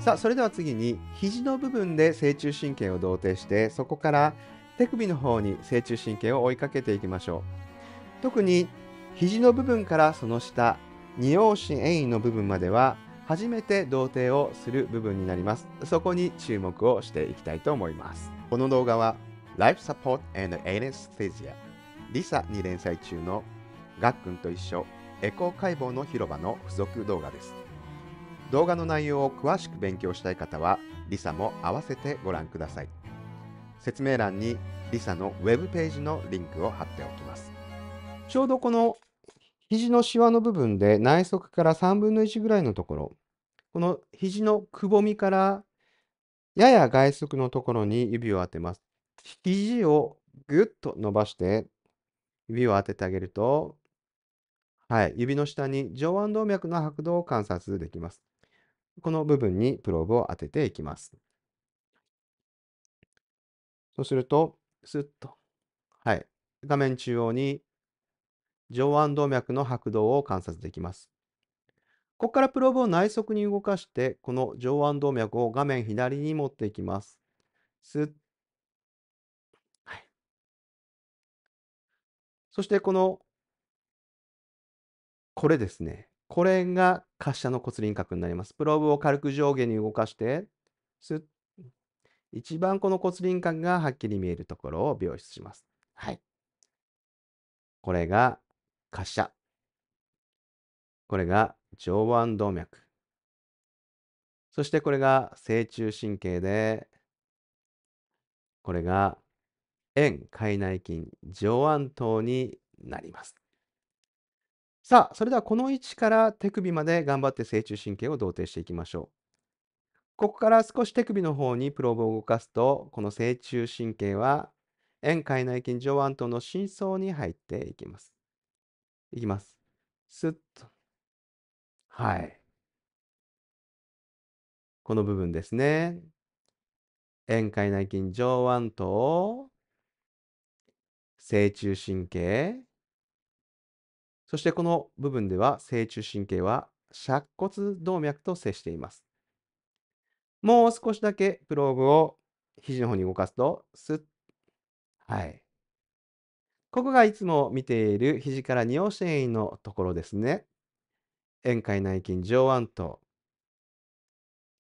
さあそれでは次に肘の部分で正中神経を同定してそこから手首の方に正中神経を追いかけていきましょう特に肘の部分からその下二王神遠位の部分までは初めて同定をする部分になりますそこに注目をしていきたいと思いますこの動画は Life Support and Anesthesia リサに連載中のがっくんと一緒エコー解剖の広場の付属動画です動画の内容を詳しく勉強したい方は、リサも併せてご覧ください。説明欄にリサのウェブページのリンクを貼っておきます。ちょうどこの肘のシワの部分で内側から3分の1ぐらいのところ、この肘のくぼみからやや外側のところに指を当てます。肘をぐっと伸ばして指を当ててあげると、はい、指の下に上腕動脈の拍動を観察できます。この部分にプローブを当てていきます。そうすると、スッと、はい、画面中央に上腕動脈の拍動を観察できます。ここからプローブを内側に動かして、この上腕動脈を画面左に持っていきます。スッ、はい、そしてこの、これですね。これが滑車の骨輪郭になります。プローブを軽く上下に動かして、す一番この骨輪郭がはっきり見えるところを描出します。はい。これが滑車。これが上腕動脈。そしてこれが正中神経で、これが円海内筋上腕頭になります。さあ、それではこの位置から手首まで頑張って正中神経を動定していきましょう。ここから少し手首の方にプローブを動かすと、この正中神経は、円海内筋上腕頭の深層に入っていきます。いきます。スッと。はい。この部分ですね。円海内筋上腕頭、正中神経、そしてこの部分では、正中神経は尺骨動脈と接しています。もう少しだけプローブを肘の方に動かすと、スッ。はい。ここがいつも見ている肘から尿繊維のところですね。円界内筋上腕と、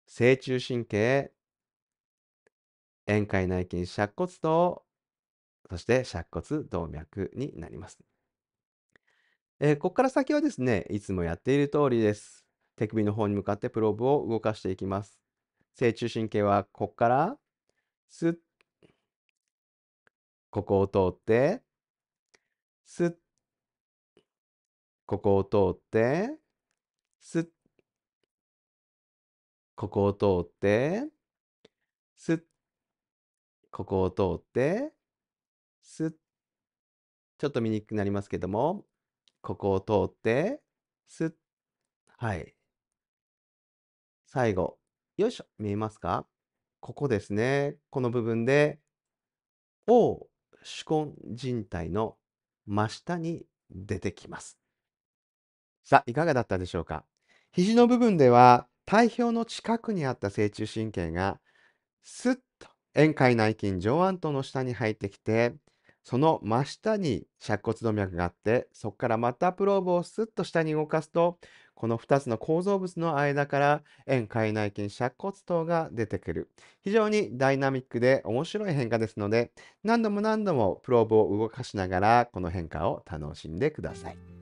正中神経、円界内筋尺骨と、そして尺骨動脈になります。えーここから先はですね、いつもやっている通りです。手首の方に向かってプローブを動かしていきます。正中神経はここから、スッ、ここを通って、スッ、ここを通って、スッ、ここを通って、スッ、ここを通って、スッ、ちょっと見にくくなりますけども、ここを通って、すっ。はい。最後。よいしょ。見えますかここですね。この部分で、O、手根人体の真下に出てきます。さあ、いかがだったでしょうか肘の部分では、体表の近くにあった正中神経が、すっと、円海内筋上腕頭の下に入ってきて、その真下に尺骨動脈があって、そこからまたプローブをスッと下に動かすと、この2つの構造物の間から円海内筋尺骨頭が出てくる。非常にダイナミックで面白い変化ですので、何度も何度もプローブを動かしながらこの変化を楽しんでください。